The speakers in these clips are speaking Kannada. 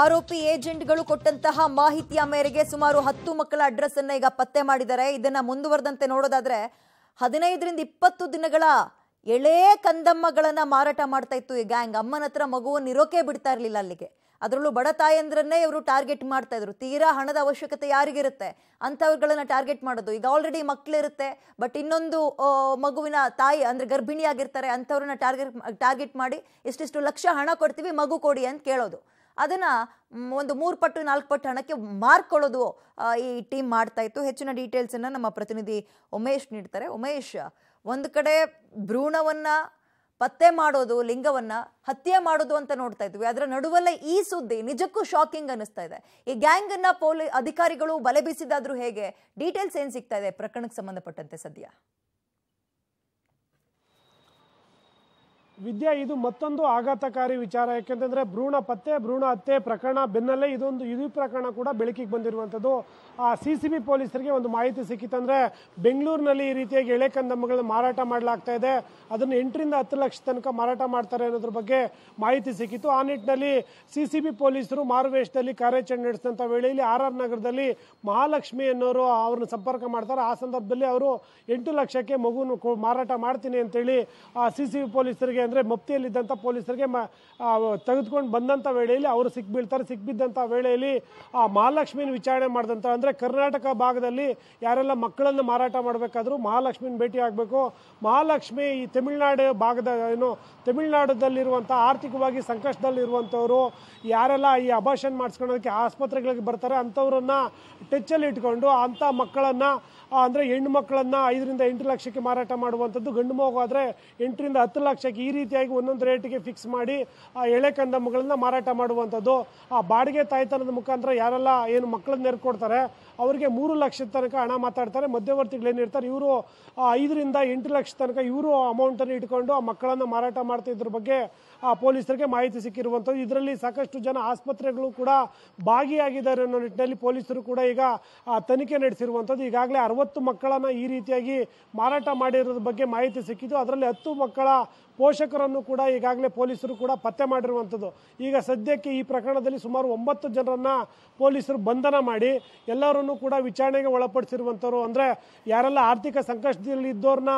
ಆರೋಪಿ ಏಜೆಂಟ್ಗಳು ಕೊಟ್ಟಂತಹ ಮಾಹಿತಿಯ ಮೇರೆಗೆ ಸುಮಾರು ಹತ್ತು ಮಕ್ಕಳ ಅಡ್ರೆಸ್ ಅನ್ನ ಈಗ ಪತ್ತೆ ಮಾಡಿದ್ದಾರೆ ಇದನ್ನ ಮುಂದುವರೆದಂತೆ ನೋಡೋದಾದ್ರೆ ಹದಿನೈದರಿಂದ ಇಪ್ಪತ್ತು ದಿನಗಳ ಎಳೆ ಕಂದಮ್ಮಗಳನ್ನು ಮಾರಾಟ ಮಾಡ್ತಾ ಇತ್ತು ಈ ಗ್ಯಾಂಗ್ ಅಮ್ಮನ ಹತ್ರ ಮಗುವನ್ನು ಇರೋಕೆ ಬಿಡ್ತಾ ಇರಲಿಲ್ಲ ಅಲ್ಲಿಗೆ ಅದರಲ್ಲೂ ಬಡ ತಾಯಂದ್ರನ್ನೇ ಇವರು ಟಾರ್ಗೆಟ್ ಮಾಡ್ತಾ ಇದ್ರು ತೀರಾ ಹಣದ ಅವಶ್ಯಕತೆ ಯಾರಿಗಿರುತ್ತೆ ಅಂಥವ್ರುಗಳನ್ನು ಟಾರ್ಗೆಟ್ ಮಾಡೋದು ಈಗ ಆಲ್ರೆಡಿ ಮಕ್ಕಳಿರುತ್ತೆ ಬಟ್ ಇನ್ನೊಂದು ಮಗುವಿನ ತಾಯಿ ಅಂದರೆ ಗರ್ಭಿಣಿಯಾಗಿರ್ತಾರೆ ಅಂಥವ್ರನ್ನ ಟಾರ್ಗೆಟ್ ಟಾರ್ಗೆಟ್ ಮಾಡಿ ಇಷ್ಟಿಷ್ಟು ಲಕ್ಷ ಹಣ ಕೊಡ್ತೀವಿ ಮಗು ಕೊಡಿ ಅಂತ ಕೇಳೋದು ಅದನ್ನು ಒಂದು ಮೂರು ಪಟ್ಟು ನಾಲ್ಕು ಪಟ್ಟು ಹಣಕ್ಕೆ ಮಾರ್ಕೊಳ್ಳೋದು ಈ ಟೀಮ್ ಮಾಡ್ತಾ ಇತ್ತು ಹೆಚ್ಚಿನ ಡೀಟೇಲ್ಸನ್ನು ನಮ್ಮ ಪ್ರತಿನಿಧಿ ಉಮೇಶ್ ನೀಡ್ತಾರೆ ಉಮೇಶ್ ಒಂದು ಕಡೆ ಭ್ರೂಣವನ್ನು ಪತ್ತೆ ಮಾಡೋದು ಲಿಂಗವನ್ನು ಹತ್ಯೆ ಮಾಡೋದು ಅಂತ ನೋಡ್ತಾ ಇದ್ವಿ ಅದರ ನಡುವಲ್ಲೇ ಈ ಸುದ್ದಿ ನಿಜಕ್ಕೂ ಶಾಕಿಂಗ್ ಅನ್ನಿಸ್ತಾ ಇದೆ ಈ ಗ್ಯಾಂಗನ್ನು ಪೊಲೀಸ್ ಅಧಿಕಾರಿಗಳು ಬಲೆ ಬೀಸಿದಾದ್ರೂ ಹೇಗೆ ಡೀಟೇಲ್ಸ್ ಏನು ಸಿಗ್ತಾ ಇದೆ ಪ್ರಕರಣಕ್ಕೆ ಸಂಬಂಧಪಟ್ಟಂತೆ ಸದ್ಯ ವಿದ್ಯಾ ಇದು ಮತ್ತೊಂದು ಆಘಾತಕಾರಿ ವಿಚಾರ ಯಾಕೆಂತಂದ್ರೆ ಭ್ರೂಣ ಪತ್ತೆ ಭ್ರೂಣ ಹತ್ಯೆ ಪ್ರಕರಣ ಬೆನ್ನಲ್ಲೇ ಇದೊಂದು ಇದು ಪ್ರಕರಣ ಕೂಡ ಬೆಳಕಿಗೆ ಬಂದಿರುವಂಥದ್ದು ಆ ಸಿ ಸಿ ಬಿ ಪೊಲೀಸರಿಗೆ ಒಂದು ಮಾಹಿತಿ ಸಿಕ್ಕಿತಂದರೆ ಬೆಂಗಳೂರಿನಲ್ಲಿ ಈ ರೀತಿಯಾಗಿ ಎಳೆ ಕಂದಮ್ಮಗಳನ್ನ ಮಾರಾಟ ಮಾಡಲಾಗ್ತಾ ಇದೆ ಅದನ್ನು ಎಂಟರಿಂದ ಹತ್ತು ಲಕ್ಷ ತನಕ ಮಾರಾಟ ಮಾಡ್ತಾರೆ ಅನ್ನೋದ್ರ ಬಗ್ಗೆ ಮಾಹಿತಿ ಸಿಕ್ಕಿತ್ತು ಆ ನಿಟ್ಟಿನಲ್ಲಿ ಸಿ ಸಿ ಬಿ ಪೊಲೀಸರು ಮಾರುವೇಶದಲ್ಲಿ ಕಾರ್ಯಾಚರಣೆ ನಡೆಸಿದಂಥ ವೇಳೆಯಲ್ಲಿ ಆರ್ ಆರ್ ನಗರದಲ್ಲಿ ಮಹಾಲಕ್ಷ್ಮಿ ಅನ್ನೋರು ಅವ್ರನ್ನ ಸಂಪರ್ಕ ಮಾಡ್ತಾರೆ ಆ ಸಂದರ್ಭದಲ್ಲಿ ಅವರು ಎಂಟು ಲಕ್ಷಕ್ಕೆ ಮಗುವನ್ನು ಮಾರಾಟ ಮಾಡ್ತೀನಿ ಅಂತೇಳಿ ಆ ಸಿ ಸಿ ಬಿ ಪೊಲೀಸರಿಗೆ ಅಂದರೆ ಮಫ್ತಿಯಲ್ಲಿದ್ದಂಥ ಪೊಲೀಸರಿಗೆ ಮ ತೆಗೆದುಕೊಂಡು ಬಂದಂಥ ವೇಳೆಯಲ್ಲಿ ಅವರು ಸಿಕ್ಬೀಳ್ತಾರೆ ಸಿಕ್ಬಿದ್ದಂಥ ವೇಳೆಯಲ್ಲಿ ಆ ಮಹಾಲಕ್ಷ್ಮಿನ ವಿಚಾರಣೆ ಮಾಡಿದಂಥ ಅಂದರೆ ಕರ್ನಾಟಕ ಭಾಗದಲ್ಲಿ ಯಾರೆಲ್ಲ ಮಕ್ಕಳನ್ನು ಮಾರಾಟ ಮಾಡಬೇಕಾದ್ರೂ ಮಹಾಲಕ್ಷ್ಮಿನ ಭೇಟಿ ಆಗಬೇಕು ಮಹಾಲಕ್ಷ್ಮಿ ಈ ತಮಿಳುನಾಡು ಭಾಗದ ಏನು ತಮಿಳುನಾಡದಲ್ಲಿರುವಂಥ ಆರ್ಥಿಕವಾಗಿ ಸಂಕಷ್ಟದಲ್ಲಿರುವಂಥವರು ಯಾರೆಲ್ಲ ಈ ಅಭಾಷನ್ ಮಾಡಿಸ್ಕೊಳೋದಕ್ಕೆ ಆಸ್ಪತ್ರೆಗಳಿಗೆ ಬರ್ತಾರೆ ಅಂಥವ್ರನ್ನ ಟೆಚ್ಚಲ್ಲಿ ಇಟ್ಕೊಂಡು ಅಂಥ ಮಕ್ಕಳನ್ನು ಅಂದರೆ ಹೆಣ್ಣು ಮಕ್ಕಳನ್ನು ಐದರಿಂದ ಎಂಟು ಲಕ್ಷಕ್ಕೆ ಮಾರಾಟ ಮಾಡುವಂಥದ್ದು ಗಂಡು ಮಗು ಆದರೆ ಎಂಟರಿಂದ ಹತ್ತು ಲಕ್ಷಕ್ಕೆ ಈ ರೀತಿಯಾಗಿ ಒಂದೊಂದು ರೇಟಿಗೆ ಫಿಕ್ಸ್ ಮಾಡಿ ಆ ಎಳೆ ಕಂದಮ್ಮಗಳನ್ನ ಮಾರಾಟ ಮಾಡುವಂಥದ್ದು ಆ ಬಾಡಿಗೆ ತಾಯ್ತನದ ಮುಖಾಂತರ ಯಾರೆಲ್ಲ ಏನು ಮಕ್ಕಳನ್ನ ನೆರ್ಕೊಡ್ತಾರೆ ಅವರಿಗೆ ಮೂರು ಲಕ್ಷದ ತನಕ ಹಣ ಮಾತಾಡ್ತಾರೆ ಮಧ್ಯವರ್ತಿಗಳು ಏನಿರ್ತಾರೆ ಇವರು ಐದರಿಂದ ಎಂಟು ಲಕ್ಷ ತನಕ ಇವರು ಅಮೌಂಟನ್ನು ಇಟ್ಕೊಂಡು ಆ ಮಕ್ಕಳನ್ನು ಮಾರಾಟ ಇದ್ರ ಬಗ್ಗೆ ಆ ಪೊಲೀಸರಿಗೆ ಮಾಹಿತಿ ಸಿಕ್ಕಿರುವಂಥದ್ದು ಇದರಲ್ಲಿ ಸಾಕಷ್ಟು ಜನ ಆಸ್ಪತ್ರೆಗಳು ಕೂಡ ಭಾಗಿಯಾಗಿದ್ದಾರೆ ಅನ್ನೋ ನಿಟ್ಟಿನಲ್ಲಿ ಪೊಲೀಸರು ಕೂಡ ಈಗ ಆ ತನಿಖೆ ನಡೆಸಿರುವಂಥದ್ದು ಈಗಾಗಲೇ ಅರವತ್ತು ಮಕ್ಕಳನ್ನು ಈ ರೀತಿಯಾಗಿ ಮಾರಾಟ ಮಾಡಿರೋದ್ರ ಬಗ್ಗೆ ಮಾಹಿತಿ ಸಿಕ್ಕಿದ್ದು ಅದರಲ್ಲಿ ಹತ್ತು ಮಕ್ಕಳ ಪೋಷಕರನ್ನು ಕೂಡ ಈಗಾಗಲೇ ಪೊಲೀಸರು ಕೂಡ ಪತ್ತೆ ಮಾಡಿರುವಂಥದ್ದು ಈಗ ಸದ್ಯಕ್ಕೆ ಈ ಪ್ರಕರಣದಲ್ಲಿ ಸುಮಾರು ಒಂಬತ್ತು ಜನರನ್ನು ಪೊಲೀಸರು ಬಂಧನ ಮಾಡಿ ಎಲ್ಲರನ್ನು ಕೂಡ ವಿಚಾರಣೆಗೆ ಒಳಪಡಿಸಿರುವಂಥವ್ರು ಅಂದರೆ ಯಾರೆಲ್ಲ ಆರ್ಥಿಕ ಸಂಕಷ್ಟದಲ್ಲಿ ಇದ್ದವ್ರನ್ನ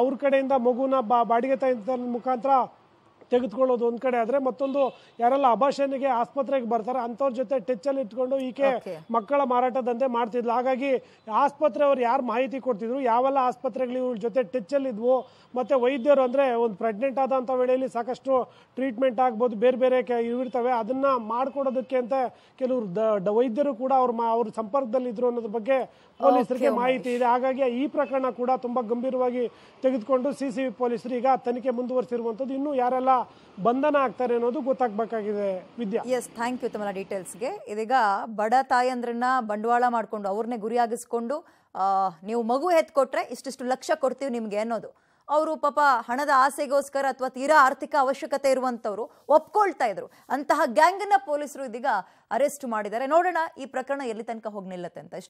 ಅವ್ರ ಕಡೆಯಿಂದ ಮಗುನ ಬಾ ಬಾಡಿಗೆ ತಾಯಿ ಮುಖಾಂತರ ತೆಗೆದುಕೊಳ್ಳೋದು ಒಂದ್ ಕಡೆ ಆದರೆ ಮತ್ತೊಂದು ಯಾರೆಲ್ಲ ಅಭಾಷಣಿಗೆ ಆಸ್ಪತ್ರೆಗೆ ಬರ್ತಾರೆ ಅಂತವ್ರ ಜೊತೆ ಅಲ್ಲಿ ಇಟ್ಕೊಂಡು ಈಕೆ ಮಕ್ಕಳ ಮಾರಾಟ ದಂಧೆ ಮಾಡ್ತಿದ್ಲು ಹಾಗಾಗಿ ಆಸ್ಪತ್ರೆ ಅವ್ರು ಯಾರು ಮಾಹಿತಿ ಕೊಡ್ತಿದ್ರು ಯಾವೆಲ್ಲ ಆಸ್ಪತ್ರೆಗಳು ಇವ್ರ ಜೊತೆ ಅಲ್ಲಿ ಇದ್ವು ಮತ್ತೆ ವೈದ್ಯರು ಅಂದ್ರೆ ಒಂದು ಪ್ರೆಗ್ನೆಂಟ್ ಆದಂತ ವೇಳೆಯಲ್ಲಿ ಸಾಕಷ್ಟು ಟ್ರೀಟ್ಮೆಂಟ್ ಆಗ್ಬೋದು ಬೇರೆ ಬೇರೆ ಇವಿರ್ತವೆ ಅದನ್ನ ಮಾಡ್ಕೊಡೋದಕ್ಕೆ ಅಂತ ಕೆಲವರು ವೈದ್ಯರು ಕೂಡ ಅವ್ರ ಅವ್ರ ಇದ್ರು ಅನ್ನೋದ್ರ ಬಗ್ಗೆ ಪೊಲೀಸರಿಗೆ ಮಾಹಿತಿ ಇದೆ ಹಾಗಾಗಿ ಈ ಪ್ರಕರಣ ಕೂಡ ತುಂಬಾ ಗಂಭೀರವಾಗಿ ತೆಗೆದುಕೊಂಡು ಸಿಸಿಬಿ ಪೊಲೀಸರು ಈಗ ತನಿಖೆ ಮುಂದುವರಿಸಿರುವಂತದ್ದು ಇನ್ನು ಯಾರೆಲ್ಲ ಬಂಧನ ಆಗ್ತಾರೆ ಅನ್ನೋದು ಗೊತ್ತಾಗಬೇಕಾಗಿದೆ ವಿದ್ಯಾ ಎಸ್ ಥ್ಯಾಂಕ್ ಯು ತಮ್ಮ ಡೀಟೇಲ್ಸ್ಗೆ ಇದೀಗ ಬಡ ತಾಯಂದ್ರನ್ನ ಬಂಡವಾಳ ಮಾಡಿಕೊಂಡು ಅವ್ರನ್ನೇ ಗುರಿಯಾಗಿಸ್ಕೊಂಡು ನೀವು ಮಗು ಎತ್ಕೊಟ್ರೆ ಇಷ್ಟಿಷ್ಟು ಲಕ್ಷ ಕೊಡ್ತೀವಿ ನಿಮಗೆ ಅನ್ನೋದು ಅವರು ಪಾಪ ಹಣದ ಆಸೆಗೋಸ್ಕರ ಅಥವಾ ತೀರಾ ಆರ್ಥಿಕ ಅವಶ್ಯಕತೆ ಇರುವಂಥವ್ರು ಒಪ್ಕೊಳ್ತಾ ಇದ್ರು ಅಂತಹ ನ ಪೊಲೀಸರು ಇದೀಗ ಅರೆಸ್ಟ್ ಮಾಡಿದ್ದಾರೆ ನೋಡೋಣ ಈ ಪ್ರಕರಣ ಎಲ್ಲಿ ತನಕ ಹೋಗಿ ನಿಲ್ಲತ್ತೆ ಅಂತ